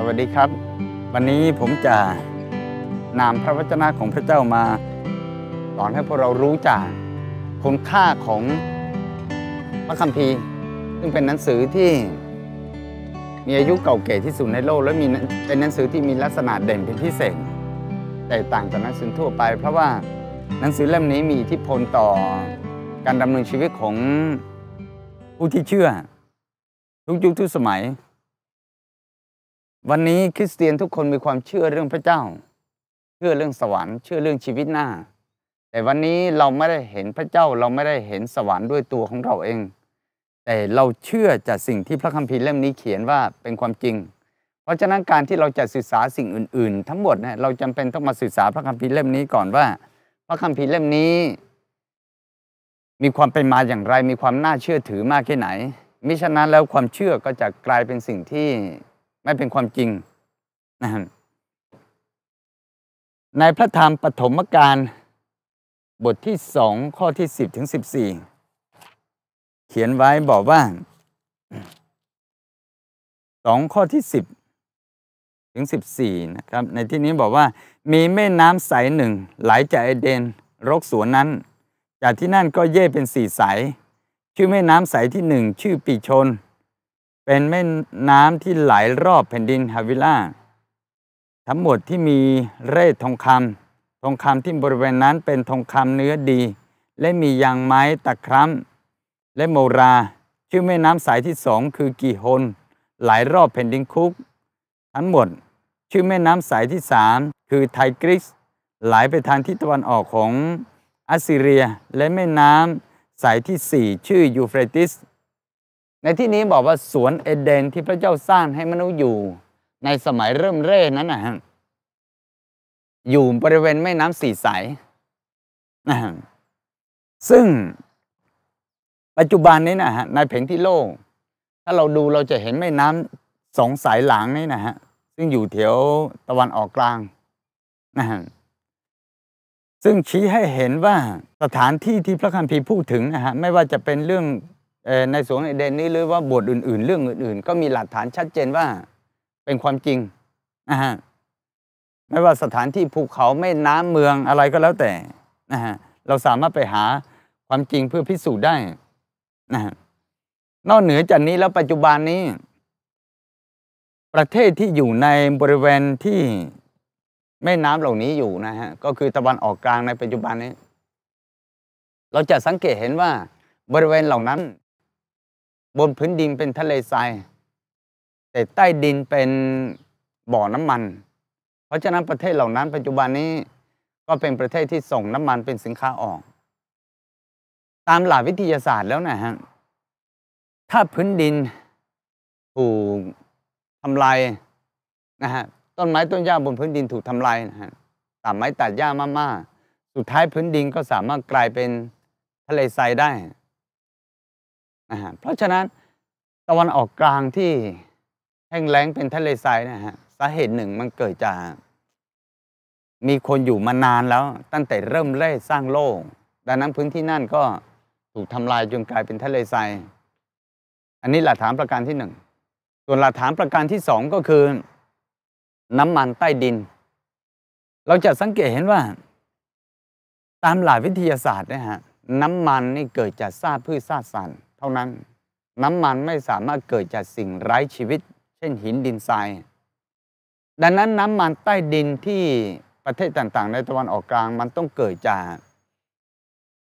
สวัสดีครับ วันนี้ผมจะนำพระวจนะของพระเจ้ามาสอนให้พวกเรารู้จักคุณค่าของพระคัมภีร์ ซึ่งเป็นหนังสือที่มีอายุเก่าแก่ที่สุดในโลกและมีเป็นหนังสือที่มีลักษณะเด่นเป็นพิเศษ แตกต่างจากหนังสือทั่วไป เพราะว่าหนังสือเล่มนี้มีอิทธิพลต่อการดำเนินชีวิตของผู้ที่เชื่อ ทุกยุคทุกสมัยวันนี้คริสเตียนทุกคนมีความเชื่อเรื่องพระเจ้า เชื่อเรื่องสวรรค์ เชื่อเรื่องชีวิตหน้า แต่วันนี้เราไม่ได้เห็นพระเจ้า เราไม่ได้เห็นสวรรค์ด้วยตัวของเราเอง แต่เราเชื่อจากสิ่งที่พระคัมภีร์เล่มนี้เขียนว่าเป็นความจริง เพราะฉะนั้นการที่เราจะศึกษาสิ่งอื่น ๆ ทั้งหมดเนี่ยเราจำเป็นต้องมาศึกษาพระคัมภีร์เล่มนี้ก่อนว่า พระคัมภีร์เล่มนี้ มีความเป็นมาอย่างไร มีความน่าเชื่อถือมากแค่ไหน มิฉะนั้นแล้วความเชื่อก็จะกลายเป็นสิ่งที่ไม่เป็นความจริงนะในพระธรรมปฐมกาลบทที่สองข้อที่สิบถึงสิบสี่เขียนไว้บอกว่าสองข้อที่สิบถึงสิบสี่นะครับ ในที่นี้บอกว่า มีแม่น้ำใสหนึ่งไหลจากเอเดน รกสวนนั้น จากที่นั่นก็เย่เป็นสี่สาย ชื่อแม่น้ำใสที่หนึ่งชื่อปีชนเป็นแม่น้ำที่ไหลรอบแผ่นดินฮาวิล่า ทั้งหมดที่มีเรศทองคำทองคำที่บริเวณนั้นเป็นทองคำเนื้อดี และมียางไม้ตะคร้มและโมรา ชื่อแม่น้ำสายที่สองคือกีฮนไหลรอบแผ่นดินคุกทั้งหมด ชื่อแม่น้ำสายที่สามคือไทกริส ไหลไปทางทิศตะวันออกของอัสซีเรีย และแม่น้ำสายที่สี่ชื่อยูเฟรติสในที่นี้บอกว่า สวนเอเดนที่พระเจ้าสร้างให้มนุษย์อยู่ ในสมัยเริ่มเร่นั้นนะฮะอยู่บริเวณแม่น้ำสีสายนะฮะซึ่งปัจจุบันนี้นะฮะ ในแผนที่โลกถ้าเราดูเราจะเห็นแม่น้ำสองสายหลังนี่นะฮะ ซึ่งอยู่แถวตะวันออกกลางนะฮะซึ่งชี้ให้เห็นว่าสถานที่ที่พระคัมภีร์พูดถึงนะฮะ ไม่ว่าจะเป็นเรื่องในสวนเอเดนนี้หรือว่าบทอื่น ๆ เรื่องอื่นๆก็มีหลักฐานชัดเจนว่าเป็นความจริงนะฮะไม่ว่าสถานที่ภูเขาไม่น้ำเมืองอะไรก็แล้วแต่นะฮะเราสามารถไปหาความจริงเพื่อพิสูจน์ได้นะฮะนอกเหนือจากนี้แล้วปัจจุบันนี้ ประเทศที่อยู่ในบริเวณที่แม่น้ำเหล่านี้อยู่นะฮะ ก็คือตะวันออกกลางในปัจจุบันนี้ เราจะสังเกตเห็นว่าบริเวณเหล่านั้นบนพื้นดินเป็นทะเลทรายแต่ใต้ดินเป็นบ่อน้ำมัน เพราะฉะนั้นประเทศเหล่านั้น ปัจจุบันนี้ก็เป็นประเทศที่ส่งน้ำมันเป็นสินค้าออก ตามหลักวิทยาศาสตร์แล้วนะฮะถ้าพื้นดินถูกทำลายนะฮะต้นไม้ต้นหญ้าบนพื้นดินถูกทำลายนะฮะตัดไม้ตัดหญ้ามากๆสุดท้ายพื้นดินก็สามารถกลายเป็นทะเลทรายได้นะฮะเพราะฉะนั้นตะวันออกกลางที่แห้งแล้งเป็นทะเลทรายนะฮะสาเหตุหนึ่งมันเกิดจาก มีคนอยู่มานานแล้วตั้งแต่เริ่มเร่สร้างโลกดังนั้นพื้นที่นั่นก็ถูกทำลายจนกลายเป็นทะเลทรายอันนี้หลักฐานประการที่หนึ่งส่วนหลักฐานประการที่สองก็คือน้ำมันใต้ดิน เราจะสังเกตเห็นว่า ตามหลักวิทยาศาสตร์นะฮะน้ำมันนี่เกิดจากซากพืชซากสัตว์เท่านั้นน้ำมันไม่สามารถเกิดจากสิ่งไร้ชีวิต เช่นหินดินทรายดังนั้นน้ำมันใต้ดินที่ประเทศต่างๆ ในตะวันออกกลางมันต้องเกิดจาก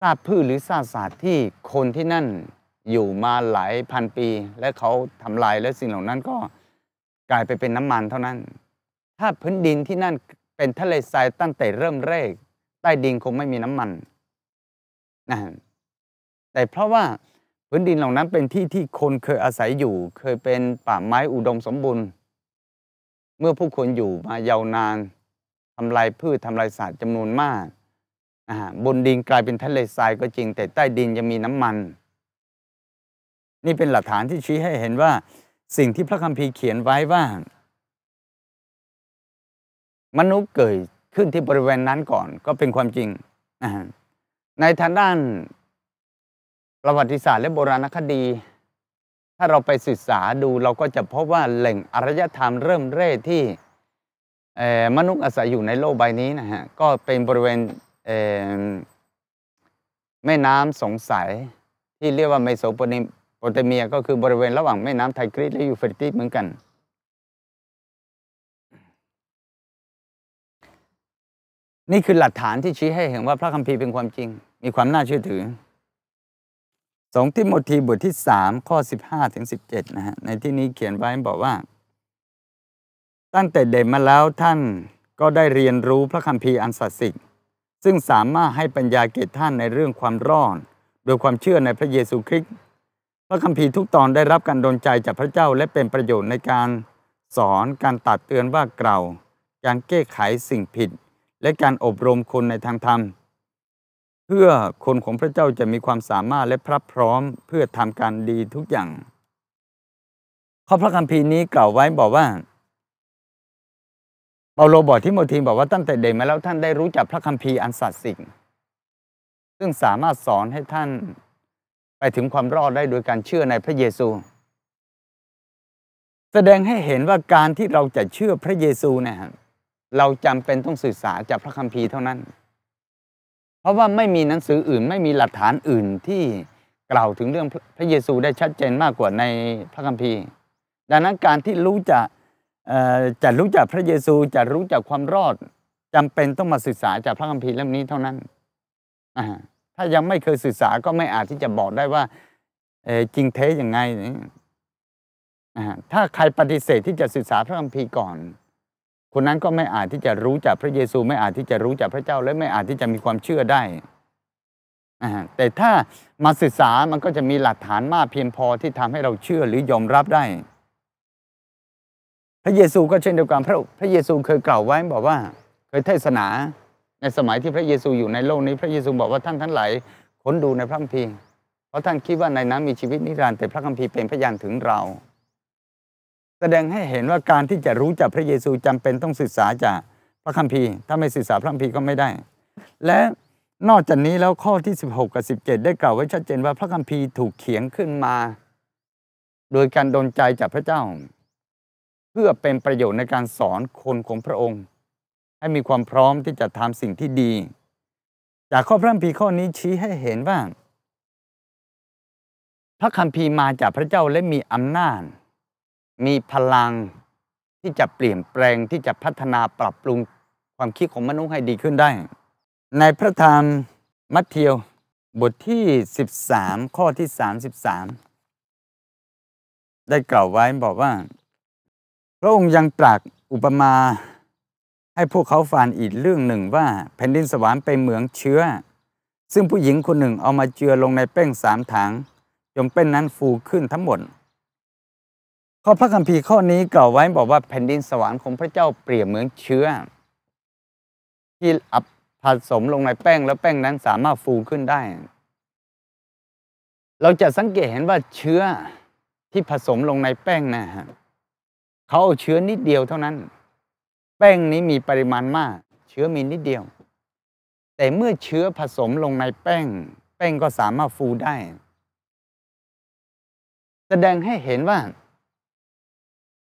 ซากพืชหรือซากสัตว์ที่คนที่นั่นอยู่มาหลายพันปี และเขาทำลายและสิ่งเหล่านั้นก็กลายไปเป็นน้ำมันเท่านั้น ถ้าพื้นดินที่นั่นเป็นทะเลทรายตั้งแต่เริ่มแรกใต้ดินคงไม่มีน้ำมันนะแต่เพราะว่าพื้นดินเหล่านั้นเป็นที่ที่คนเคยอาศัยอยู่ เคยเป็นป่าไม้อุดมสมบูรณ์ เมื่อผู้คนอยู่มายาวนานทำลายพืชทำลายสัตว์จำนวนมากบนดินกลายเป็นทะเลทรายก็จริง แต่ใต้ดินยังมีน้ำมัน นี่เป็นหลักฐานที่ชี้ให้เห็นว่าสิ่งที่พระคัมภีร์เขียนไว้ว่า มนุษย์เกิดขึ้นที่บริเวณนั้นก่อนก็เป็นความจริงในทางด้านประวัติศาสตร์และโบราณคดี ถ้าเราไปศึกษาดูเราก็จะพบว่าแหล่งอารยธรรมเริ่มเร่ที่มนุษย์อาศัยอยู่ในโลกใบนี้นะฮะ ก็เป็นบริเวณแม่น้ำสงสัย ที่เรียกว่าเมโสโปเตเมียก็คือบริเวณระหว่างแม่น้ำไทกริสและยูเฟรติสเหมือนกัน นี่คือหลักฐานที่ชี้ให้เห็นว่าพระคัมภีร์เป็นความจริง มีความน่าเชื่อถือสองทิโมธีบทที่สามข้อสิบห้าถึงสิบเจ็ดนะฮะในที่นี้เขียนไว้บอกว่า ตั้งแต่เด็กมาแล้วท่านก็ได้เรียนรู้พระคัมภีร์อันศักดิ์สิทธิ์ซึ่งสามารถให้ปัญญาเกตท่านในเรื่องความรอดโดยความเชื่อในพระเยซูคริสต์พระคัมภีร์ทุกตอนได้รับการดลใจจากพระเจ้าและเป็นประโยชน์ในการสอนการตัดเตือนว่าเกล่าวการแก้ไขสิ่งผิดและการอบรมคนในทางธรรมพื่อคนของพระเจ้าจะมีความสามารถและพรพร้อมเพื่อทำการดีทุกอย่างข้อพระคัมภีร์นี้กล่าวไว้บอกว่าเปาโลบอกที่โมธีบอกว่าตั้งแต่เด็กมาแล้วท่านได้รู้จักพระคัมภีร์อันศักดิ์สิทธิ์ ซึ่งสามารถสอนให้ท่าน ไปถึงความรอดได้โดยการเชื่อในพระเยซู แสดงให้เห็นว่าการที่เราจะเชื่อพระเยซูเนี่ยเราจำเป็นต้องศึกษาจากพระคัมภีร์เท่านั้นเพราะว่าไม่มีหนังสืออื่น ไม่มีหลักฐานอื่นที่กล่าวถึงเรื่องพระเยซูได้ชัดเจนมากกว่าในพระคัมภีร์ ดังนั้นการที่รู้จักจะรู้จักพระเยซูจะรู้จักความรอด จำเป็นต้องมาศึกษาจากพระคัมภีร์เล่มนี้เท่านั้นถ้ายังไม่เคยศึกษาก็ไม่อาจที่จะบอกได้ว่าจริงเท้ยังไงถ้าใครปฏิเสธที่จะศึกษาพระคัมภีร์ก่อนคนนั้นก็ไม่อาจที่จะรู้จักพระเยซูไม่อาจที่จะรู้จักพระเจ้าและไม่อาจที่จะมีความเชื่อได้แต่ถ้ามาศึกษามันก็จะมีหลักฐานมากเพียงพอที่ทำให้เราเชื่อหรือยอมรับได้ พระเยซูก็เช่นเดียวกันพระพระเยซูเคยกล่าวไว้บอกว่า เคยเทศนาในสมัยที่พระเยซูอยู่ในโลกนี้พระเยซูบอกว่าท่านทั้งหลายค้นดูในพระคัมภีร์เพราะท่านคิดว่าในนั้นมีชีวิตนิรันดร์แต่พระคัมภีร์เป็นพยานถึงเราแสดงให้เห็นว่าการที่จะรู้จักพระเยซูจำเป็นต้องศึกษาจากพระคัมภีร์ถ้าไม่ศึกษาพระคัมภีร์ก็ไม่ได้ และนอกจากนี้แล้วข้อที่ 16กับ17 ได้กล่าวไว้ชัดเจนว่าพระคัมภีร์ถูกเขียนขึ้นมา โดยการดลใจจากพระเจ้า เพื่อเป็นประโยชน์ในการสอนคนของพระองค์ ให้มีความพร้อมที่จะทำสิ่งที่ดี จากข้อพระคัมภีร์ข้อนี้ชี้ให้เห็นว่า พระคัมภีร์มาจากพระเจ้าและมีอำนาจมีพลังที่จะเปลี่ยนแปลงที่จะพัฒนาปรับปรุงความคิดของมนุษย์ให้ดีขึ้นได้ ในพระธรรมมัทธิวบทที่ 13 ข้อที่ 33 ได้กล่าวไว้บอกว่าพระองค์ยังตรัสอุปมาให้พวกเขาฟังอีกเรื่องหนึ่งว่าแผ่นดินสวรรค์เปเหมืองเชื้อ ซึ่งผู้หญิงคนหนึ่งเอามาเจือลงในแป้งสามถังจนเป็นนั้นฟูขึ้นทั้งหมดข้อพระคัมภีร์ข้อนี้กล่าวไว้บอกว่าแผ่นดินสวรรค์ของพระเจ้าเปรียบเหมือนเชื้อ ที่อับผสมลงในแป้งแล้วแป้งนั้นสามารถฟูขึ้นได้ เราจะสังเกตเห็นว่าเชื้อที่ผสมลงในแป้งนะฮะเขาเอาเชื้อนิดเดียวเท่านั้น แป้งนี้มีปริมาณมาก เชื้อมีนิดเดียว แต่เมื่อเชื้อผสมลงในแป้ง แป้งก็สามารถฟูได้ แสดงให้เห็นว่า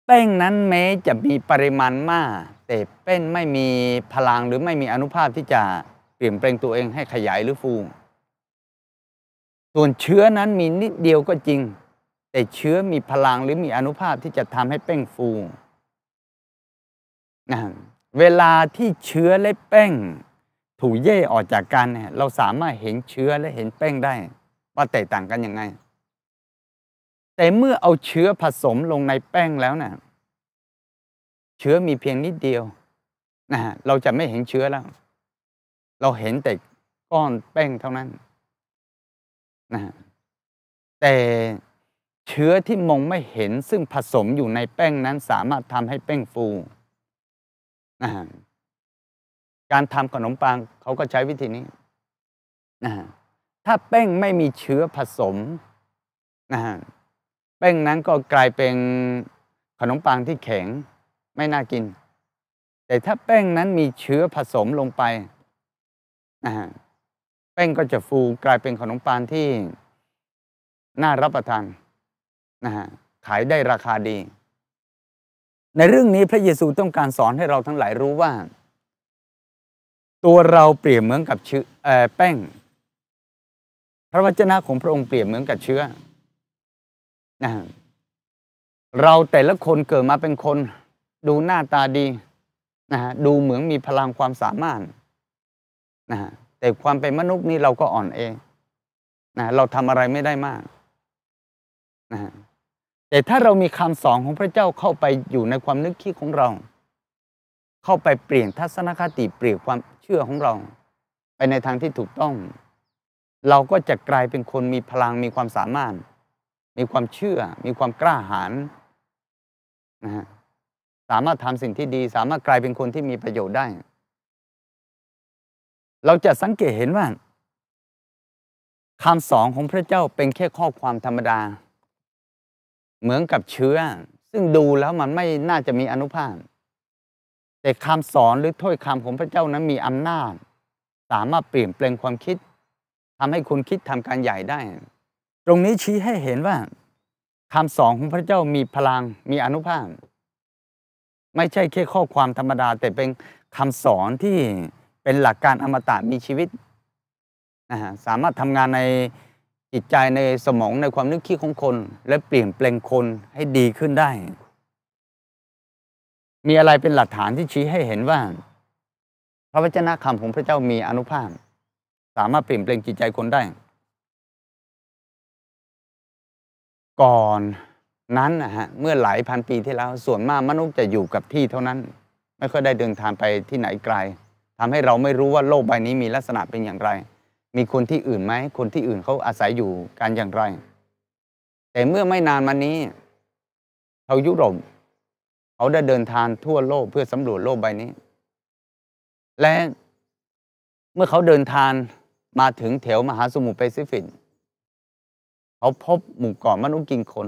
แป้งนั้นแม้จะมีปริมาณมาก แต่แป้งไม่มีพลังหรือไม่มีอนุภาพที่จะเปลี่ยนแปลงตัวเองให้ขยายหรือฟูส่วนเชื้อนั้นมีนิดเดียวก็จริง แต่เชื้อมีพลังหรือมีอนุภาพที่จะทำให้แป้งฟูนะเวลาที่เชื้อและแป้ง ถูกเย่ออกจากกันเนี่ยเราสามารถเห็นเชื้อและเห็นแป้งได้ ว่าแตกต่างกันยังไงแต่เมื่อเอาเชื้อผสมลงในแป้งแล้วนะเชื้อมีเพียงนิดเดียวนะเราจะไม่เห็นเชื้อแล้ว เราเห็นแต่ก้อนแป้งเท่านั้นนะแต่เชื้อที่มองไม่เห็นซึ่งผสมอยู่ในแป้งนั้น สามารถทำให้แป้งฟูนะการทำขนมปังเขาก็ใช้วิธีนี้นะถ้าแป้งไม่มีเชื้อผสมนะแป้งนั้นก็กลายเป็นขนมปังที่แข็งไม่น่ากิน แต่ถ้าแป้งนั้นมีเชื้อผสมลงไปแป้งก็จะฟูกลายเป็นขนมปังที่ น่ารับประทานนะฮะขายได้ราคาดี ในเรื่องนี้พระเยซูต้องการสอนให้เราทั้งหลายรู้ว่า ตัวเราเปรียบเหมือนกับเชื้อแป้งพระวจนะของพระองค์เปรียบเหมือนกับเชื้อนะเราแต่ละคนเกิดมาเป็นคนดูหน้าตาดีนะฮะดูเหมือนมีพลังความสามารถนะฮะแต่ความเป็นมนุษย์นี่เราก็อ่อนเองนะเราทำอะไรไม่ได้มากนะฮะแต่ถ้าเรามีคำสอนของพระเจ้าเข้าไปอยู่ในความนึกคิดของเรา เข้าไปเปลี่ยนทัศนคติเปลี่ยนความเชื่อของเรา ไปในทางที่ถูกต้อง เราก็จะกลายเป็นคนมีพลังมีความสามารถมีความเชื่อ มีความกล้าหาญนะฮะสามารถทำสิ่งที่ดี สามารถกลายเป็นคนที่มีประโยชน์ได้ เราจะสังเกตเห็นว่าคำสอนของพระเจ้าเป็นแค่ข้อความธรรมดา เหมือนกับเชื้อ ซึ่งดูแล้วมันไม่น่าจะมีอนุภาพแต่คำสอนหรือถ้อยคำของพระเจ้านั้นมีอำนาจ สามารถเปลี่ยนแปลงความคิดทำให้คุณคิดทำการใหญ่ได้ตรงนี้ชี้ให้เห็นว่าคำสอนของพระเจ้ามีพลังมีอนุภาพ ไม่ใช่แค่ข้อความธรรมดา แต่เป็นคำสอนที่เป็นหลักการอมตะมีชีวิตนะฮะสามารถทำงานในจิตใจในสมองในความนึกคิดของคน และเปลี่ยนแปลงคนให้ดีขึ้นได้ มีอะไรเป็นหลักฐานที่ชี้ให้เห็นว่า พระวจนะคำของพระเจ้ามีอนุภาพ สามารถเปลี่ยนแปลงจิตใจคนได้ก่อนนั้นนะฮะ เมื่อหลายพันปีที่แล้ว ส่วนมากมนุษย์จะอยู่กับที่เท่านั้น ไม่ค่อยได้เดินทางไปที่ไหนไกล ทำให้เราไม่รู้ว่าโลกใบนี้มีลักษณะเป็นอย่างไร มีคนที่อื่นไหมคนที่อื่นเขาอาศัยอยู่กันอย่างไร แต่เมื่อไม่นานมานี้ชาวยุโรปเขาได้เดินทางทั่วโลกเพื่อสำรวจโลกใบนี้ และเมื่อเขาเดินทางมาถึงแถวมหาสมุทรแปซิฟิกเขาพบหมู่เกาะมนุษย์กินคน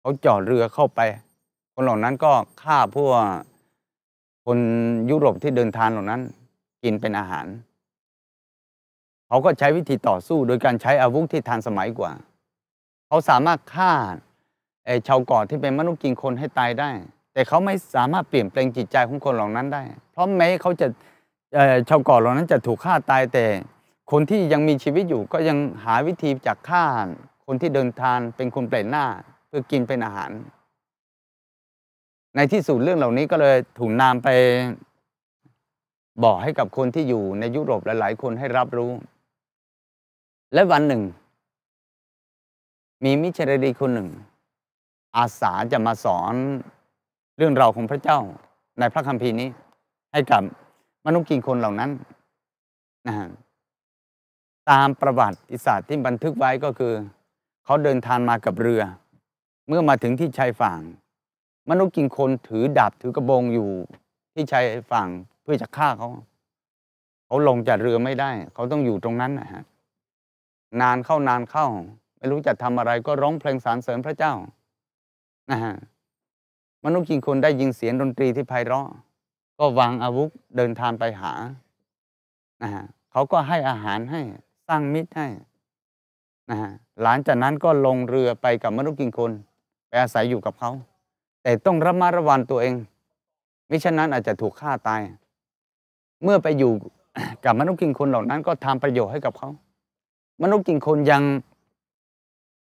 เขาจอดเรือเข้าไป คนเหล่านั้นก็ฆ่าพวกคนยุโรปที่เดินทางเหล่านั้น กินเป็นอาหาร เขาก็ใช้วิธีต่อสู้โดยการใช้อาวุธที่ทันสมัยกว่า เขาสามารถฆ่าชาวเกาะที่เป็นมนุษย์กินคนให้ตายได้ แต่เขาไม่สามารถเปลี่ยนแปลงจิตใจของคนเหล่านั้นได้ เพราะแม้เขาจะชาวเกาะเหล่านั้นจะถูกฆ่าตายแต่ คนที่ยังมีชีวิตอยู่ ก็ยังหาวิธีจากฆ่าคนที่เดินทางเป็นคนแปลนหน้า เพื่อกินเป็นอาหาร ในที่สุดเรื่องเหล่านี้ก็เลยถูกนามไปบอกให้กับคนที่อยู่ในยุโรปหลาย ๆ คนให้รับรู้ และวันหนึ่ง มีมิชรดีคนหนึ่ง อาสาจะมาสอนเรื่องราวของพระเจ้าในพระคัมภีร์นี้ ให้กับมนุษย์กินคนเหล่านั้นนะฮะตามประวัติศาสตร์ที่บันทึกไว้ก็คือเขาเดินทางมากับเรือ เมื่อมาถึงที่ชายฝั่ง มนุษย์กินคนถือดาบถือกระบองอยู่ ที่ชายฝั่งเพื่อจะฆ่าเขา เขาลงจากเรือไม่ได้ เขาต้องอยู่ตรงนั้นนะฮะ นานเข้านานเข้า ไม่รู้จะทำอะไรก็ร้องเพลงสรรเสริญพระเจ้า นะฮะมนุษย์กินคนได้ยินเสียงดนตรีที่ไพเราะ ก็วางอาวุธเดินทางไปหา นะฮะ เขาก็ให้อาหารให้สร้างมิตรให้นะฮะหลังจากนั้นก็ลงเรือไปกับมนุษย์กินคน ไปอาศัยอยู่กับเขาแต่ต้องระมัดระวังตัวเองมิฉะนั้นอาจจะถูกฆ่าตายเมื่อไปอยู่กับมนุษย์กินคนเหล่านั้นก็ทำประโยชน์ให้กับเขามนุษย์กินคนยัง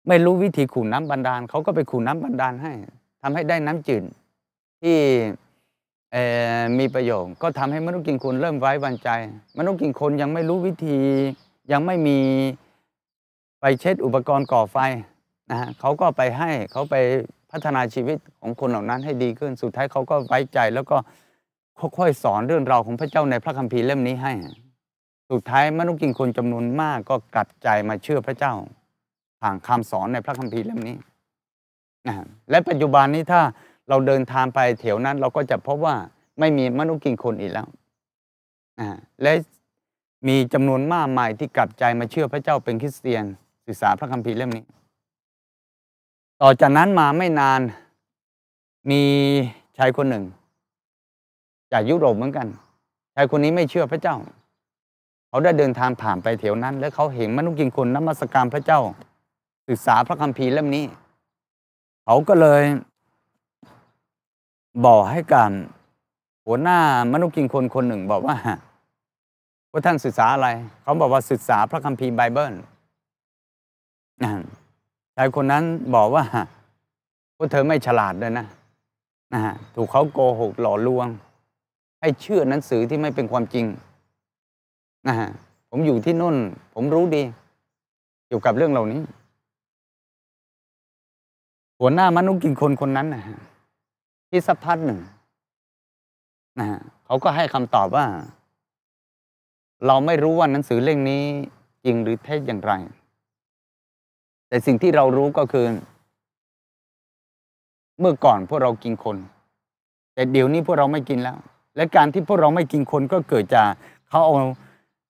ไม่รู้วิธีขูดน้ำบันดาลเขาก็ไปขูดน้ำบันดาลให้ ทำให้ได้น้ำจืดที่มีประโยชน์ก็ทำให้มนุษย์กินคนเริ่มไว้วางใจ มนุษย์กินคนยังไม่รู้วิธี ยังไม่มีไปเช็ดอุปกรณ์ก่อไฟนะฮะเขาก็ไปให้เขาไปพัฒนาชีวิตของคนเหล่านั้นให้ดีขึ้น สุดท้ายเขาก็ไว้ใจแล้วก็ค่อยๆสอนเรื่องราวของพระเจ้าในพระคัมภีร์เล่มนี้ให้ สุดท้ายมนุษย์กินคนจำนวนมากก็กลับใจมาเชื่อพระเจ้า ผ่านคำสอนในพระคัมภีร์เล่มนี้นะและปัจจุบันนี้ถ้าเราเดินทางไปแถวนั้นเราก็จะพบว่าไม่มีมนุษย์กินคนอีกแล้วนะและมีจำนวนมากมายที่กลับใจมาเชื่อพระเจ้าเป็นคริสเตียนศึกษาพระคัมภีร์เล่มนี้ ต่อจากนั้นมาไม่นาน มีชายคนหนึ่ง จากยุโรปเหมือนกัน ชายคนนี้ไม่เชื่อพระเจ้า เขาได้เดินทางผ่านไปแถวนั้น แล้วเขาเห็นมนุษย์กินคนนมศการพระเจ้า ศึกษาพระคัมภีร์เล่มนี้ เขาก็เลย บอกให้การหัวหน้ามนุษย์กินคนคนหนึ่งบอกว่าว่าท่านศึกษาอะไร เขาบอกว่าศึกษาพระคัมภีร์ไบเบิลชายคนนั้นบอกว่าพวกเธอไม่ฉลาดเลยนะนะถูกเขาโกหกหล่อลวง ให้เชื่อหนังสือที่ไม่เป็นความจริง นะฮะผมอยู่ที่นู่น ผมรู้ดี เกี่ยวกับเรื่องเหล่านี้ หัวหน้ามนุษย์กินคนคนนั้นนะฮะที่สักพักหนึ่งนะฮะเขาก็ให้คำตอบว่า เราไม่รู้ว่าหนังสือเล่มนี้จริงหรือเท็จอย่างไรแต่สิ่งที่เรารู้ก็คือ เมื่อก่อนพวกเรากินคน แต่เดี๋ยวนี้พวกเราไม่กินแล้ว และการที่พวกเราไม่กินคนก็เกิดจาก เขาเอา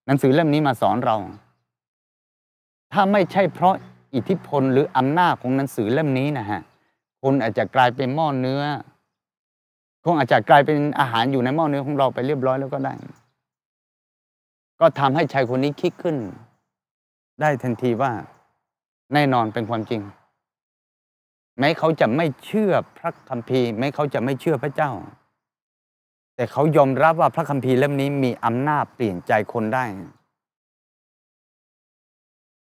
หนังสือเล่มนี้มาสอนเรา ถ้าไม่ใช่เพราะอิทธิพลหรืออำนาจของหนังสือเล่มนี้นะฮะคนอาจจะกลายเป็นหม้อเนื้อ คงอาจจะกลายเป็นอาหารอยู่ในหม้อเนื้อของเราไปเรียบร้อย แล้วก็ได้ ก็ทำให้ชายคนนี้คิดขึ้น ได้ทันทีว่าแน่นอนเป็นความจริงแม้เขาจะไม่เชื่อพระคัมภีร์แม้เขาจะไม่เชื่อพระเจ้า แต่เขายอมรับว่าพระคัมภีร์เล่มนี้มีอำนาจเปลี่ยนใจคนได้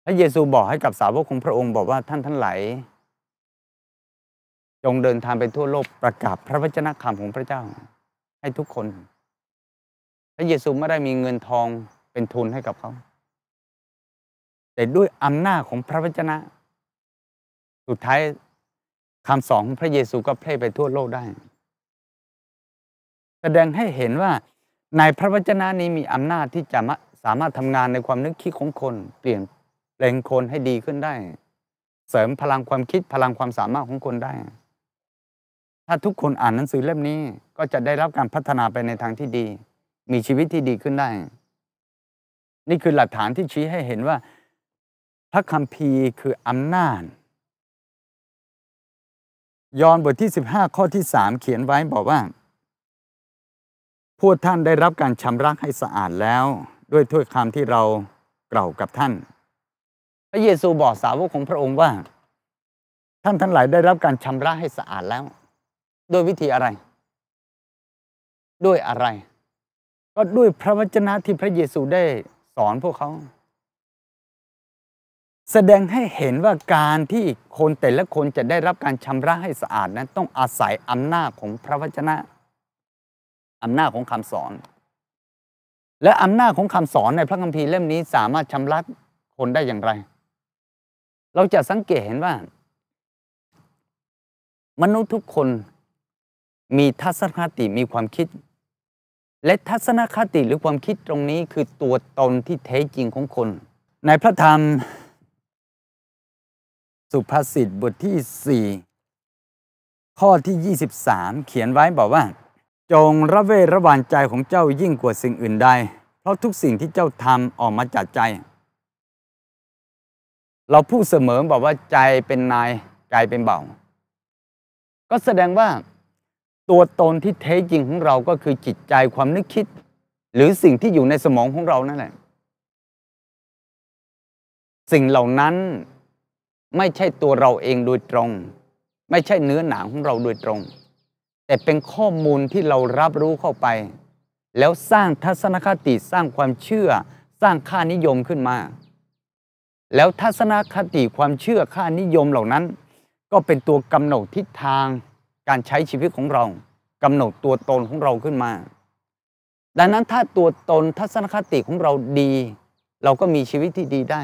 พระเยซูบอกให้กับสาวกของ พระองค์บอกว่าท่านท่านไหลยจงเดินทางไปทั่วโลก ประกาศพระวจนะคำของพระเจ้า ให้ทุกคนพระเยซูไม่ได้มีเงินทองเป็นทุนให้กับเขาแต่ด้วยอำนาจของพระวจนะ สุดท้ายคำสอนของพระเยซูก็แพร่ไปทั่วโลกได้ แสดงให้เห็นว่า ในพระวจนะนี้มีอำนาจที่จะสามารถทำงานในความนึกคิดของคน เปลี่ยนแปลงคนให้ดีขึ้นได้ เสริมพลังความคิดพลังความสามารถของคนได้ ถ้าทุกคนอ่านหนังสือเล่มนี้ก็จะได้รับการพัฒนาไปในทางที่ดี มีชีวิตที่ดีขึ้นได้ นี่คือหลักฐานที่ชี้ให้เห็นว่าพระคัมภีร์คืออำนาจยอห์นบทที่ 15 ข้อที่ 3 เขียนไว้บอกว่า พวกท่านได้รับการชำระให้สะอาดแล้ว ด้วยถ้วยคำที่เรากล่าวกับท่าน พระเยซูบอกสาวกของพระองค์ว่า ท่านทั้งหลายได้รับการชำระให้สะอาดแล้วด้วยวิธีอะไรด้วยอะไร ก็ด้วยพระวจนะที่พระเยซูได้สอนพวกเขาแสดงให้เห็นว่าการที่คนแต่ละคนจะได้รับการชำระให้สะอาดนั้นต้องอาศัยอำนาจของพระวจนะอำนาจของคำสอน และอำนาจของคำสอนในพระคัมภีร์เล่มนี้สามารถชำระคนได้อย่างไร เราจะสังเกตเห็นว่า มนุษย์ทุกคน มีทัศนคติมีความคิด และทัศนคติหรือความคิดตรงนี้คือตัวตนที่แท้จริงของคน ในพระธรรมสุภาษิตบทที่4ข้อที่23 เขียนไว้บอกว่า จงระเวระวานใจของเจ้ายิ่งกว่าสิ่งอื่นใดเพราะทุกสิ่งที่เจ้าทำออกมาจากใจ เราพูดเสมอบอกว่าใจเป็นนายใจเป็นเบาก็แสดงว่าตัวตนที่แท้จริงของเราก็คือจิตใจความนึกคิด หรือสิ่งที่อยู่ในสมองของเรานั่นแหละ สิ่งเหล่านั้นไม่ใช่ตัวเราเองโดยตรง ไม่ใช่เนื้อหนังของเราโดยตรง แต่เป็นข้อมูลที่เรารับรู้เข้าไป แล้วสร้างทัศนคติสร้างความเชื่อสร้างค่านิยมขึ้นมา แล้วทัศนคติความเชื่อค่านิยมเหล่านั้น ก็เป็นตัวกำหนดทิศทางการใช้ชีวิตของเรากำหนดตัวตนของเราขึ้นมา ดังนั้นถ้าตัวตนทัศนคติของเราดี เราก็มีชีวิตที่ดีได้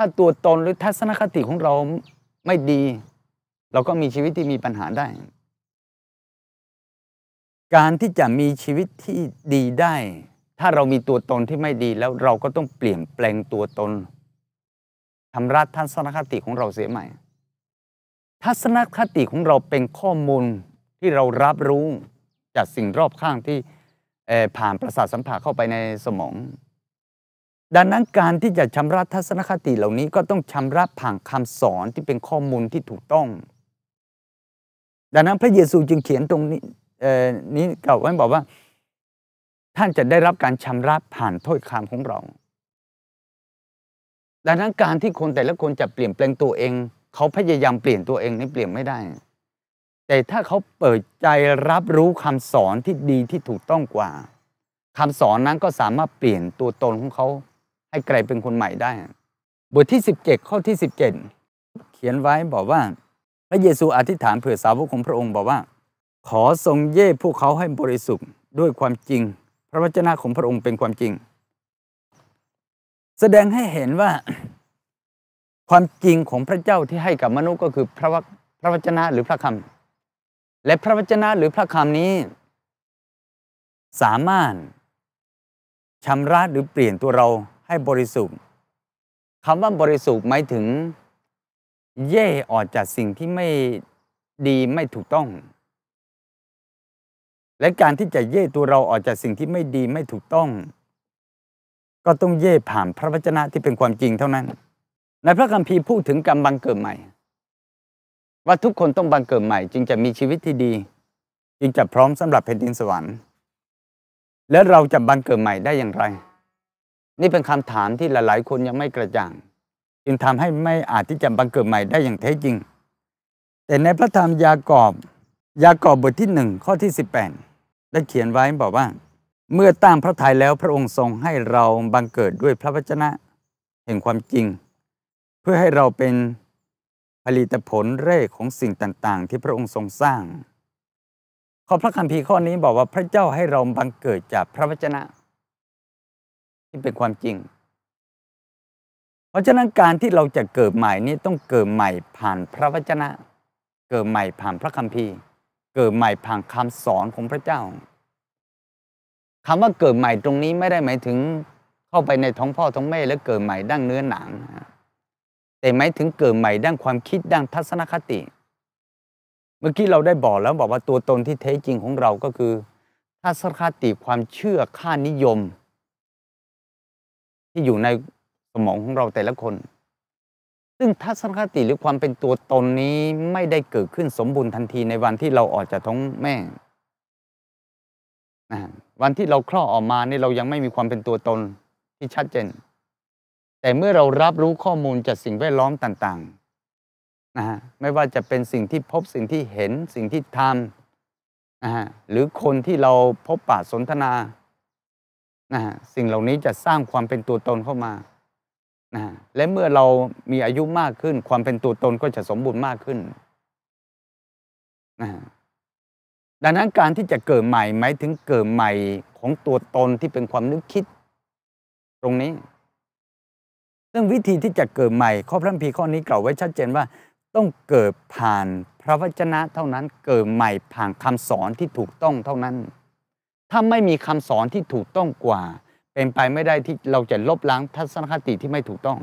ถ้าตัวตนหรือทัศนคติของเราไม่ดี เราก็มีชีวิตที่มีปัญหาได้ การที่จะมีชีวิตที่ดีได้ ถ้าเรามีตัวตนที่ไม่ดีแล้วเราก็ต้องเปลี่ยนแปลงตัวตนทำรัฐทัศนคติของเราเสียใหม่ ทัศนคติของเราเป็นข้อมูลที่เรารับรู้จากสิ่งรอบข้างที่ผ่านประสาทสัมผัสเข้าไปในสมองดังนั้นการที่จะชำระทัศนคติเหล่านี้ก็ต้องชำระผ่านคำสอนที่เป็นข้อมูลที่ถูกต้อง ดังนั้นพระเยซูจึงเขียนตรงนี้นี้เก่าไว้บอกว่าท่านจะได้รับการชำระผ่านถ้อยคำของเราดังนั้นการที่คนแต่ละคนจะเปลี่ยนแปลงตัวเอง เขาพยายามเปลี่ยนตัวเองนี่เปลี่ยนไม่ได้ แต่ถ้าเขาเปิดใจรับรู้คำสอนที่ดีที่ถูกต้องกว่าคำสอนนั้นก็สามารถเปลี่ยนตัวตนของเขาให้ใครเป็นคนใหม่ได้บทที่17ข้อที่ 17 เขียนไว้บอกว่าพระเยซูอธิษฐานเผื่อสาวกของพระองค์ บอกว่า ขอทรงเย่พวกเขาให้บริสุทธิ์ ด้วยความจริงพระวจนะของพระองค์ เป็นความจริง แสดงให้เห็นว่า ความจริงของพระเจ้าที่ให้กับมนุษย์ก็คือ พระพระวจนะหรือพระคำและพระวจนะหรือพระคำนี้ สามารถชำระหรือเปลี่ยนตัวเราให้บริสุทธิ์คำว่าบริสุทธิ์หมายถึงเย่ออกจากสิ่งที่ไม่ดีไม่ถูกต้อง และการที่จะเย่ตัวเราออกจากสิ่งที่ไม่ดีไม่ถูกต้อง ก็ต้องเย่ผ่านพระวจนะที่เป็นความจริงเท่านั้น ในพระคัมภีร์พูดถึงกรรมบังเกิดใหม่ว่าทุกคนต้องบังเกิดใหม่ จึงจะมีชีวิตที่ดี จึงจะพร้อมสำหรับแผ่นดินสวรรค์ และเราจะบังเกิดใหม่ได้อย่างไรนี่เป็นคำถามที่หลาย ๆ คนยังไม่กระจ่างจึงทำให้ไม่อาจที่จะบังเกิดใหม่ได้อย่างแท้จริง แต่ในพระธรรมยากอบยากอบบทที่หนึ่งข้อที่ 18ได้เขียนไว้บอกว่า เมื่อตั้งพระทัยแล้วพระองค์ทรงให้เราบังเกิดด้วยพระวจนะแห่งความจริง เพื่อให้เราเป็นผลิตผลเร่ของสิ่งต่าง ๆ ที่พระองค์ทรงสร้าง ขอพระคัมภีร์ข้อนี้บอกว่าพระเจ้าให้เราบังเกิดจากพระวจนะที่เป็นความจริง เพราะฉะนั้นการที่เราจะเกิดใหม่นี้ต้องเกิดใหม่ผ่านพระวจนะ เกิดใหม่ผ่านพระคัมภีร์ เกิดใหม่ผ่านคำสอนของพระเจ้า คำว่าเกิดใหม่ตรงนี้ไม่ได้หมายถึงเข้าไปในท้องพ่อท้องแม่แล้วเกิดใหม่ดั้งเนื้อหนัง แต่หมายถึงเกิดใหม่ด้านความคิดด้านทัศนคติ เมื่อกี้เราได้บอกแล้วบอกว่าตัวตนที่แท้จริงของเราก็คือทัศนคติความเชื่อค่านิยมที่อยู่ในสมองของเราแต่ละคน ซึ่งทัศนคติหรือความเป็นตัวตนนี้ไม่ได้เกิดขึ้นสมบูรณ์ทันทีในวันที่เราออกจากท้องแม่นะวันที่เราคลอดออกมาเนี่ยเรายังไม่มีความเป็นตัวตนที่ชัดเจน แต่เมื่อเรารับรู้ข้อมูลจากสิ่งแวดล้อมต่างๆ นะฮะไม่ว่าจะเป็นสิ่งที่พบสิ่งที่เห็น สิ่งที่ทำนะฮะหรือคนที่เราพบปะสนทนานะฮะสิ่งเหล่านี้จะสร้างความเป็นตัวตนเข้ามานะและเมื่อเรามีอายุมากขึ้น ความเป็นตัวตนก็จะสมบูรณ์มากขึ้นนะดังนั้นการที่จะเกิดใหม่ หมายถึงเกิดใหม่ของตัวตนที่เป็นความนึกคิด ตรงนี้ซึ่งวิธีที่จะเกิดใหม่ข้อพระพีข้อนี้กล่าวไว้ชัดเจนว่า ต้องเกิดผ่านพระวจนะเท่านั้น เกิดใหม่ผ่านคำสอนที่ถูกต้องเท่านั้นถ้าไม่มีคำสอนที่ถูกต้องกว่า เป็นไปไม่ได้ที่เราจะลบล้างทัศนคติที่ไม่ถูกต้อง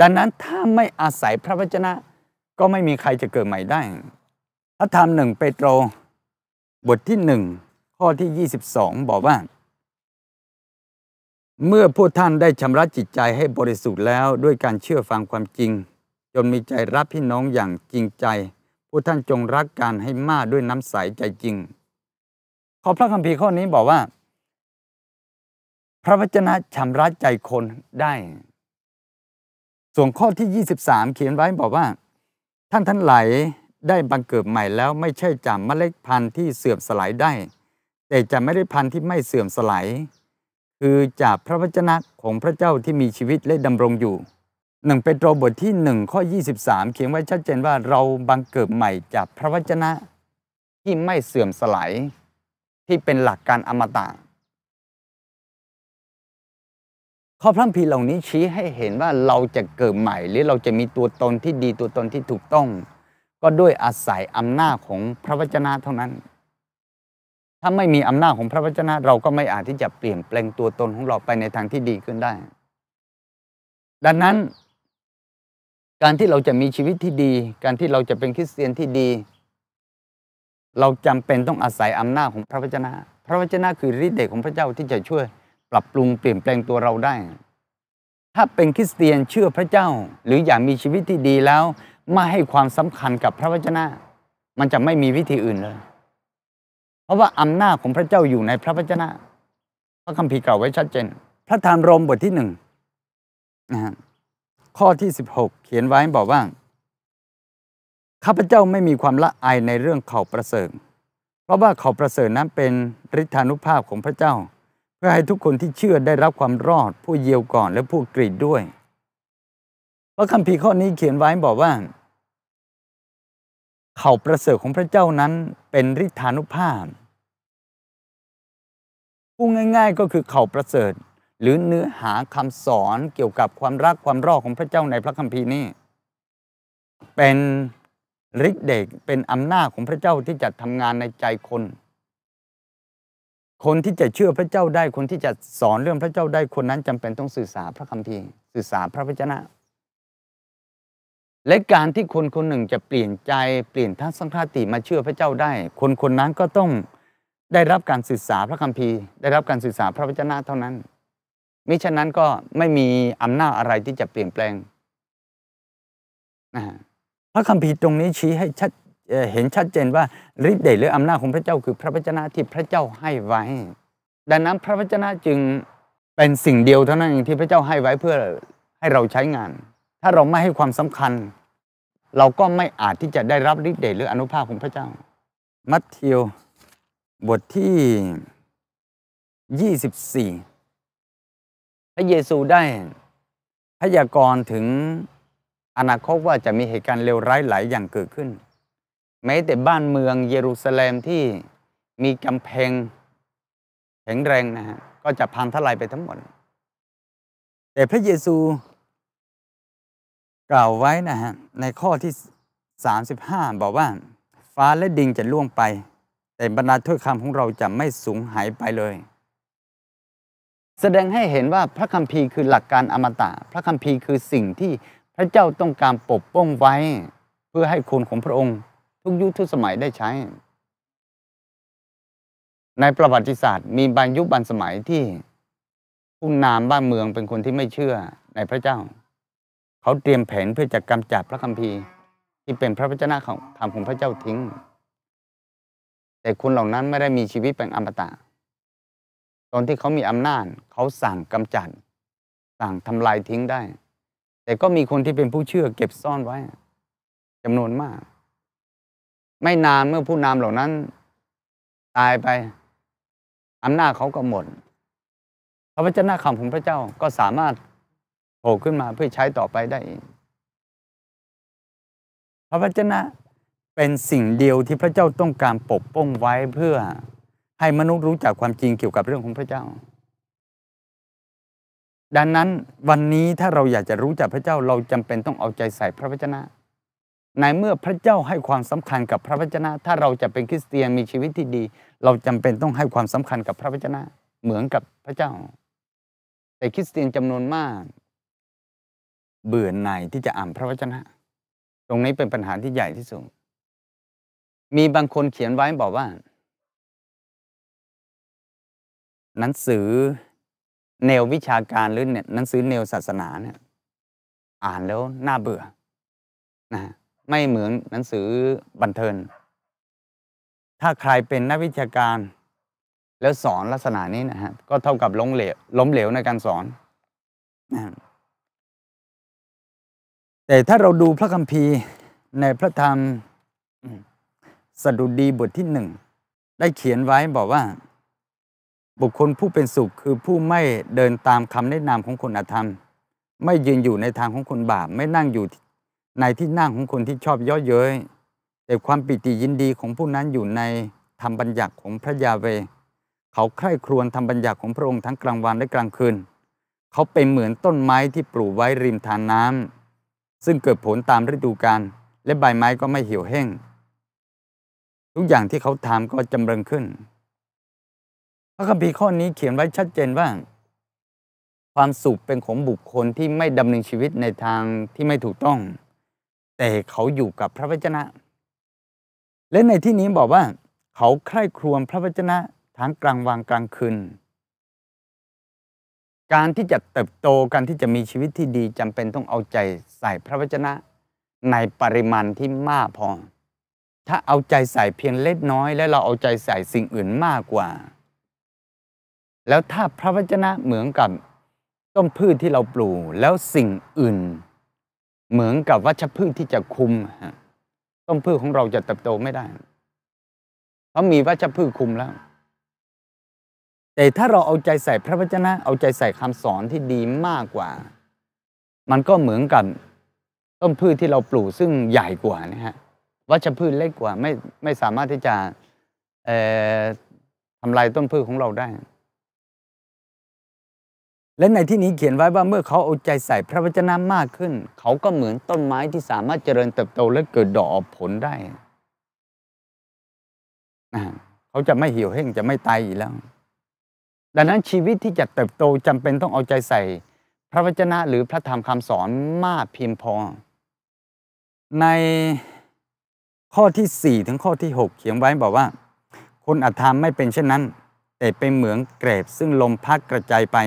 ดังนั้นถ้าไม่อาศัยพระวจนะ ก็ไม่มีใครจะเกิดใหม่ได้ พระธรรมหนึ่งเปโตร บทที่หนึ่งข้อที่ 22 บอกว่า เมื่อผู้ท่านได้ชำระจิตใจให้บริสุทธิ์แล้วด้วยการเชื่อฟังความจริง จนมีใจรับพี่น้องอย่างจริงใจผู้ท่านจงรักกันให้มากด้วยน้ำใสใจจริงขอพระคัมภีร์ข้อนี้บอกว่า พระวจนะชำระใจคนได้ ส่วนข้อที่ 23 เขียนไว้บอกว่า ท่านท่านไหลได้บังเกิดใหม่แล้วไม่ใช่จากเมล็ดพันธุ์ที่เสื่อมสลายได้ แต่จะไม่ได้พันธุ์ที่ไม่เสื่อมสลายคือจากพระวจนะของพระเจ้าที่มีชีวิตและดำรงอยู่หนึ่งเปโตรบทที่หนึ่งข้อ 23 เขียนไว้ชัดเจนว่าเราบังเกิดใหม่จากพระวจนะที่ไม่เสื่อมสลายที่เป็นหลักการอมตะข้อพระคัมภีร์เหล่านี้ชี้ให้เห็นว่าเราจะเกิดใหม่หรือเราจะมีตัวตนที่ดีตัวตนที่ถูกต้อง ก็ด้วยอาศัยอำนาจของพระวจนะเท่านั้น ถ้าไม่มีอำนาจของพระวจนะเราก็ไม่อาจที่จะเปลี่ยนแปลงตัวตนของเราไปในทางที่ดีขึ้นได้ ดังนั้น การที่เราจะมีชีวิตที่ดี การที่เราจะเป็นคริสเตียนที่ดีเราจำเป็นต้องอาศัยอำนาจของพระวจนะ พระวจนะคือฤทธิ์เดชของพระเจ้าที่จะช่วย ปรับปรุงเปลี่ยนแปลงตัวเราได้ ถ้าเป็นคริสเตียนเชื่อพระเจ้าหรืออยากมีชีวิตที่ดีแล้วมาให้ความสำคัญกับพระวจนะ มันจะไม่มีวิธีอื่นเลย เพราะว่าอำนาจของพระเจ้าอยู่ในพระวจนะพระคัมภีร์กล่าวไว้ชัดเจน พระธรรมรมบทที่หนึ่งนะฮะข้อที่สิบหกเขียนไว้บอกว่าข้าพเจ้าไม่มีความละอายในเรื่องเขาประเสริฐ เพราะว่าเขาประเสริฐนั้นเป็นฤทธานุภาพของพระเจ้า เพื่อให้ทุกคนที่เชื่อได้รับความรอดผู้เยียวก่อนและผู้กรีดด้วย พระคัมภีร์ข้อนี้เขียนไว้บอกว่าเขาประเสริฐของพระเจ้านั้นเป็นฤทธานุภาพพูดง่ายๆก็คือเขาประเสริฐหรือเนื้อหาคำสอนเกี่ยวกับความรักความรอดของพระเจ้าในพระคัมภีร์นี้เป็นฤทธิเดชเป็นอำนาจของพระเจ้าที่จะทำงานในใจคน คนที่จะเชื่อพระเจ้าได้ คนที่จะสอนเรื่องพระเจ้าได้คนนั้นจำเป็นต้องสื่อสารพระคัมภีร์ื่อสาพระวจนะ และการที่คนคนหนึ่งจะเปลี่ยนใจเปลี่ยนทัศนคติมาเชื่อพระเจ้าได้ คนคนนั้นก็ต้องได้รับการศึกษาพระคัมภีร์ ได้รับการศึกษาพระวจนะเท่านั้น มิฉะนั้นก็ไม่มีอำนาจอะไรที่จะเปลี่ยนแปลง นะฮะระคัมภีร์ตรงนี้ชี้ให้ชัดเห็นชัดเจนว่าฤทธิ์เดชหรืออำนาจของพระเจ้าคือพระวจนะที่พระเจ้าให้ไว้ ดังนั้นพระวจนะจึงเป็นสิ่งเดียวเท่านั้นเองที่พระเจ้าให้ไว้ เพื่อให้เราใช้งาน ถ้าเราไม่ให้ความสำคัญ เราก็ไม่อาจที่จะได้รับฤทธิ์เดชหรืออนุภาพของพระเจ้า มัทธิวบทที่24พระเยซูได้พยากรณ์ถึงอนาคตว่าจะมีเหตุการณ์เลวร้ายหลายอย่างเกิดขึ้นแม้แต่บ้านเมืองเยรูซาเล็มที่มีกำแพงแข็งแรงนะฮะก็จะพังทลายไปทั้งหมด แต่พระเยซูกล่าวไว้นะฮะในข้อที่ 35 บอกว่า ฟ้าและดินจะล่วงไป แต่บรรดาถ้อยคำของเราจะไม่สูญหายไปเลย แสดงให้เห็นว่าพระคัมภีร์คือหลักการอมตะ พระคัมภีร์คือสิ่งที่พระเจ้าต้องการปกป้องไว้เพื่อให้คนของพระองค์ทุกยุคทุกสมัยได้ใช้ ในประวัติศาสตร์มีบางยุคบางสมัยที่ผู้นำบ้านเมืองเป็นคนที่ไม่เชื่อในพระเจ้า เขาเตรียมแผนเพื่อจะกำจัดพระคัมภีร์ ที่เป็นพระวจนะของธรรมของพระเจ้าทิ้ง แต่คนเหล่านั้นไม่ได้มีชีวิตเป็นอมตะตอนที่เขามีอำนาจ เขาสั่งกำจัดสั่งทำลายทิ้งได้แต่ก็มีคนที่เป็นผู้เชื่อเก็บซ่อนไว้จำนวนมาก ไม่นาน เมื่อผู้นำเหล่านั้น ตายไปอำนาจเขาก็หมดพระวจนะคำของพระเจ้าก็สามารถโผล่ขึ้นมาเพื่อใช้ต่อไปได้พระวจนะเป็นสิ่งเดียวที่พระเจ้าต้องการปกป้องไว้เพื่อให้มนุษย์รู้จักความจริงเกี่ยวกับเรื่องของพระเจ้าดังนั้นวันนี้ถ้าเราอยากจะรู้จักพระเจ้าเราจำเป็นต้องเอาใจใส่พระวจนะ ในเมื่อพระเจ้าให้ความสำคัญกับพระวจนะ ถ้าเราจะเป็นคริสเตียนมีชีวิตที่ดี เราจำเป็นต้องให้ความสำคัญกับพระวจนะ เหมือนกับพระเจ้า แต่คริสเตียนจำนวนมาก เบื่อหน่ายที่จะอ่านพระวจนะ ตรงนี้เป็นปัญหาที่ใหญ่ที่สุดมีบางคนเขียนไว้บอกว่า หนังสือแนววิชาการหรือหนังสือแนวศาสนาเนี่ย อ่านแล้วน่าเบื่อนะไม่เหมือนหนังสือบันเทิงถ้าใครเป็นนักวิชาการแล้วสอนลักษณะนี้นะฮะก็เท่ากับล้ม เหลว ล้มเหลวในการสอนนะแต่ถ้าเราดูพระคัมภีร์ในพระธรรม สดุดีบทที่หนึ่งได้เขียนไว้บอกว่าบุคคลผู้เป็นสุขคือผู้ไม่เดินตามคำแนะนำของคนอธรรม ไม่ยืนอยู่ในทางของคนบาปไม่นั่งอยู่ในที่นั่งของคนที่ชอบย่อเย้ยแต่ความปิติยินดีของผู้นั้นอยู่ในธรรมบัญญัติของพระยาเว เขาใคร่ครวญธรรมบัญญัติของพระองค์ทั้งกลางวันและกลางคืนเขาเป็นเหมือนต้นไม้ที่ปลูกไว้ริมทานน้ำ ซึ่งเกิดผลตามฤดูกาลและใบไม้ก็ไม่เหี่ยวแห้งทุกอย่างที่เขาทำก็จำเริงขึ้นพระคัมภีร์ข้อนี้เขียนไว้ชัดเจนว่า ความสุขเป็นของบุคคลที่ไม่ดำเนินชีวิตในทางที่ไม่ถูกต้อง แต่เขาอยู่กับพระวจนะ และในที่นี้บอกว่า เขาใคร่ครวญพระวจนะทั้งกลางวันกลางคืน การที่จะเติบโตการที่จะมีชีวิตที่ดีจำเป็นต้องเอาใจใส่พระวจนะในปริมาณที่มากพอ ถ้าเอาใจใส่เพียงเล็กน้อย และเราเอาใจใส่สิ่งอื่นมากกว่าแล้วถ้าพระวจนะเหมือนกับต้นพืชที่เราปลูกแล้วสิ่งอื่น เหมือนกับวัชพืชที่จะคุมต้นพืชของเราจะเติบโตไม่ได้ เพราะมีวัชพืชคุมแล้ว แต่ถ้าเราเอาใจใส่พระวจนะ เอาใจใส่คำสอนที่ดีมากกว่า มันก็เหมือนกับต้นพืชที่เราปลูกซึ่งใหญ่กว่านะฮะ วัชพืชเล็กกว่า ไม่ไม่สามารถที่จะทำลายต้นพืชของเราได้และในที่นี้เขียนไว้ว่าเมื่อเขาเอาใจใส่พระวจนะมากขึ้น เขาก็เหมือนต้นไม้ที่สามารถเจริญเติบโตและเกิดดอกออกผลได้นะเขาจะไม่เหี่ยวแห้งจะไม่ตายอีกแล้ว ดังนั้นชีวิตที่จะเติบโตจำเป็นต้องเอาใจใส่ พระวจนะหรือพระธรรมคำสอนมากเพียงพอ ในข้อที่สี่ถึงข้อที่หกเขียนไว้บอกว่า คนอธรรมไม่เป็นเช่นนั้น แต่เป็นเหมืองเกรบซึ่งลมพัดกระจายไป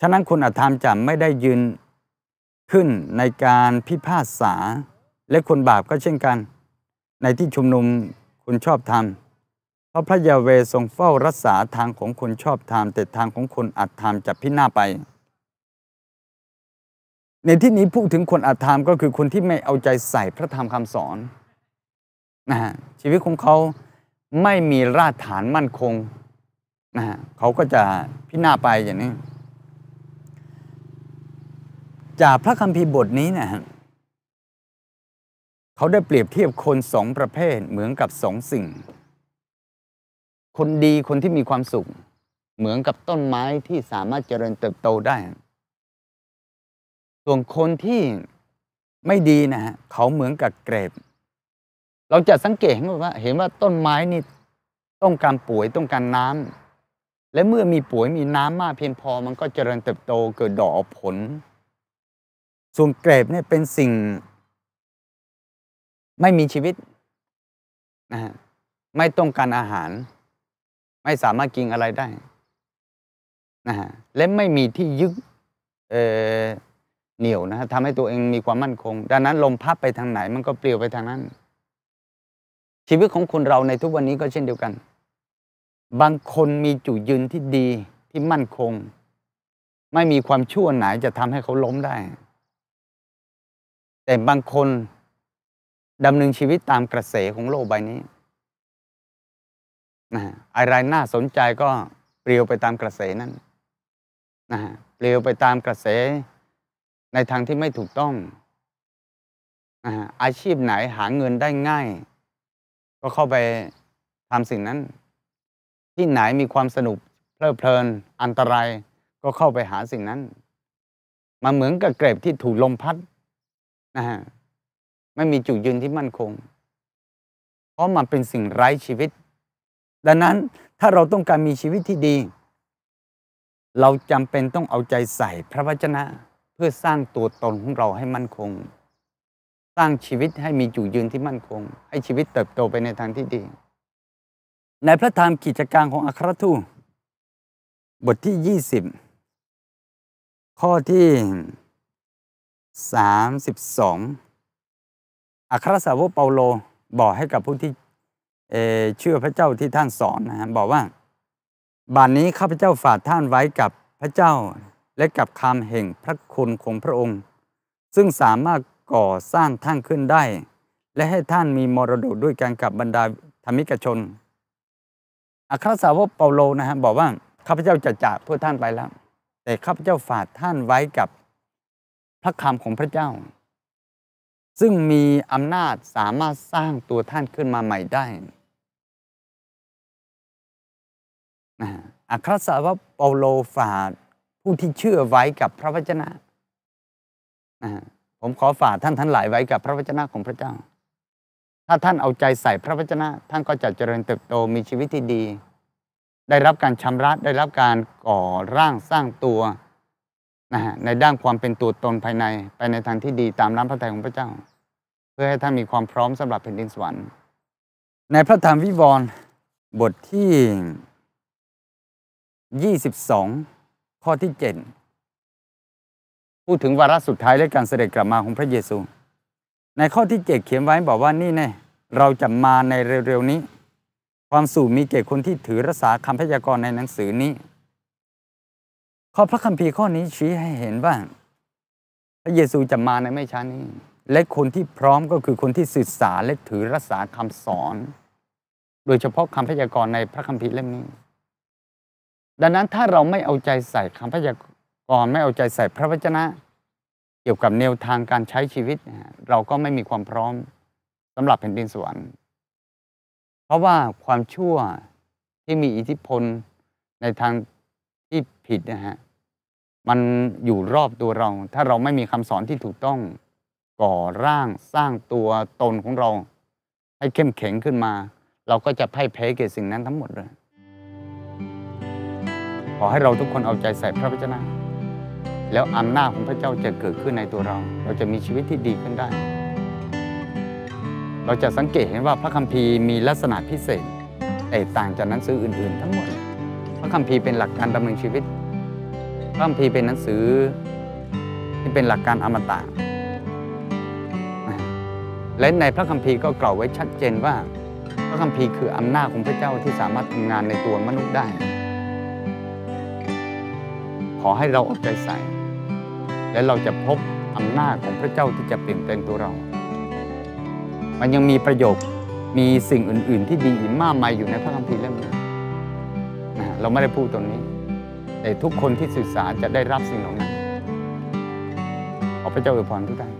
ฉะนั้นคุณอธรรมจะไม่ได้ยืนขึ้นในการพิพาทษาและคนบาปก็เช่นกัน ในที่ชุมนุมคุณชอบธรรม เพราะพระยาเวทรงเฝ้ารักษาทางของคนชอบธรรมแต่ทางของคนอัตธรรมจะพินาศไป ในที่นี้พูดถึงคนอัตธรรมก็คือคนที่ไม่เอาใจใส่พระธรรมคำสอนนะฮะชีวิตของเขาไม่มีรากฐานมั่นคงนะฮะเขาก็จะพินาศไปอย่างนี้จากพระคัมภีร์บทนี้นะฮะเขาได้เปรียบเทียบคนสองประเภทเหมือนกับสองสิ่ง คนดีคนที่มีความสุข เหมือนกับต้นไม้ที่สามารถเจริญเติบโตได้ ส่วนคนที่ไม่ดีนะฮะเขาเหมือนกับเกรบเราจะสังเกตเห็นว่า เห็นว่าต้นไม้นี่ต้องการปุ๋ยต้องการน้ำ และเมื่อมีปุ๋ยมีน้ำมาก เพียงพอมันก็เจริญเติบโตเกิดดอกผลส่วนเกรบเนี่ยเป็นสิ่งไม่มีชีวิตนะฮะไม่ต้องการอาหาร ไม่สามารถกินอะไรได้นะฮะและไม่มีที่ยึดเออ่เหนียวนะทำให้ตัวเองมีความมั่นคง ดังนั้นลมพัดไปทางไหน มันก็เปลี่ยวไปทางนั้น ชีวิตของคนเราในทุกวันนี้ก็เช่นเดียวกัน บางคนมีจุดยืนที่ดีที่มั่นคง ไม่มีความชั่วไหนจะทำให้เขาล้มได้แต่บางคน ดำเนินชีวิตตามกระแสของโลกใบนี้นะอะไรน่าสนใจก็เปลี่ยวไปตามกระแสนั้นนะเปลี่ยวไปตามกระแสในทางที่ไม่ถูกต้องนะอาชีพไหนหาเงินได้ง่าย ก็เข้าไปทำสิ่งนั้น ที่ไหนมีความสนุกเพลิดเพลินอันตรายก็เข้าไปหาสิ่งนั้น มาเหมือนกับเกร็บที่ถูกลมพัดนะฮะไม่มีจุดยืนที่มั่นคง เพราะมันเป็นสิ่งไร้ชีวิต ดังนั้นถ้าเราต้องการมีชีวิตที่ดี เราจำเป็นต้องเอาใจใส่พระวจนะเพื่อสร้างตัวตนของเราให้มั่นคง สร้างชีวิตให้มีจุดยืนที่มั่นคง ให้ชีวิตเติบโตไปในทางที่ดี ในพระธรรมกิจการของอัครทูตบทที่ยี่สิบข้อที่32อัครสาวกเปาโลบอกให้กับผู้ที่เชื่อพระเจ้าที่ท่านสอนนะรับอกว่าบัดนนี้ข้าพเจ้าฝากท่านไว้กับพระเจ้าและกับคำแห่งพระคุณของพระองค์ ซึ่งสามารถก่อสร้างท่านขึ้นได้ และให้ท่านมีมรดกด้วยกันกับบรรดาธรรมิกชนอัครสาวกเปาโลนะฮะบอกว่าข้าพเจ้าจะจากพวกท่านไปแล้ว แต่ข้าพเจ้าฝากท่านไว้กับพระคำของพระเจ้า ซึ่งมีอำนาจสามารถสร้างตัวท่านขึ้นมาใหม่ได้อัครสาวกเปาโลฝาดผู้ที่เชื่อไว้กับพระวจนะผมขอฝากท่านทั้งหลายไว้กับพระวจนะของพระเจ้า ถ้าท่านเอาใจใส่พระวจนะ ท่านก็จะเจริญเติบโตมีชีวิตที่ดี ได้รับการชำระได้รับการก่อร่างสร้างตัวนะฮะในด้านความเป็นตัวตนภายในไปในทางที่ดีตามน้ำพระทัยของพระเจ้า เพื่อให้ท่านมีความพร้อมสำหรับแผ่นดินสวรรค์ ในพระธรรมวิวรณ์บทที่ 22 ข้อที่ 7 พูดถึงวาระสุดท้ายและการเสด็จกลับมาของพระเยซู ในข้อที่เจ็เขียนไว้บอกว่านี่แน่เราจะมาในเร็ว ๆ นี้ ความสู่มีเก่คนที่ถือรักษาคำพยากรณ์ในหนังสือนี้ข้อพระคัมภีร์ข้อนี้ชี้ให้เห็นว่าพระเยซูจะมาในไม่ช้านี้ และคนที่พร้อมก็คือคนที่ศึกษาและถือรักษาคำสอน โดยเฉพาะคำพยากรณ์ในพระคัมภีร์เล่มนี้ ดังนั้นถ้าเราไม่เอาใจใส่คำพยากรณ์ไม่เอาใจใส่พระวจนะ เกี่ยวกับแนวทางการใช้ชีวิต เราก็ไม่มีความพร้อมสำหรับแผ่นดินสวรรค์เพราะว่าความชั่วที่มีอิทธิพลในทางที่ผิดนะฮะ มันอยู่รอบตัวเราถ้าเราไม่มีคำสอนที่ถูกต้องก่อร่างสร้างตัวตนของเราให้เข้มแข็งขึ้นมา เราก็จะพ่ายแพ้เกิดสิ่งนั้นทั้งหมดเลย ขอให้เราทุกคนเอาใจใส่พระิจนะ แล้วอำนาจของพระเจ้าจะเกิดขึ้นในตัวเรา เราจะมีชีวิตที่ดีขึ้นได้ เราจะสังเกตเห็นว่าพระคัมภีร์มีลักษณะพิเศษแตกต่างจากหนังสืออื่นๆทั้งหมดพระคัมภีร์เป็นหลักการดำเนินชีวิต พระคัมภีร์เป็นหนังสือที่เป็นหลักการอมตะ และในพระคัมภีร์ก็กล่าวไว้ชัดเจนว่าพระคัมภีร์คืออำนาจของพระเจ้าที่สามารถทำงานในตัวมนุษย์ได้ ขอให้เราเอาใจใส่ และเราจะพบอำนาจของพระเจ้าที่จะเปลี่ยนแปลงตัวเรา มันยังมีประโยคมีสิ่งอื่น ๆ ที่ดีอีกมากมายอยู่ในพระคัมภีร์เล่มนี้เราไม่ได้พูดตรงนี้ แต่ทุกคนที่ศึกษาจะได้รับสิ่งเหล่านั้นขอพระเจ้าอวยพรทุกท่าน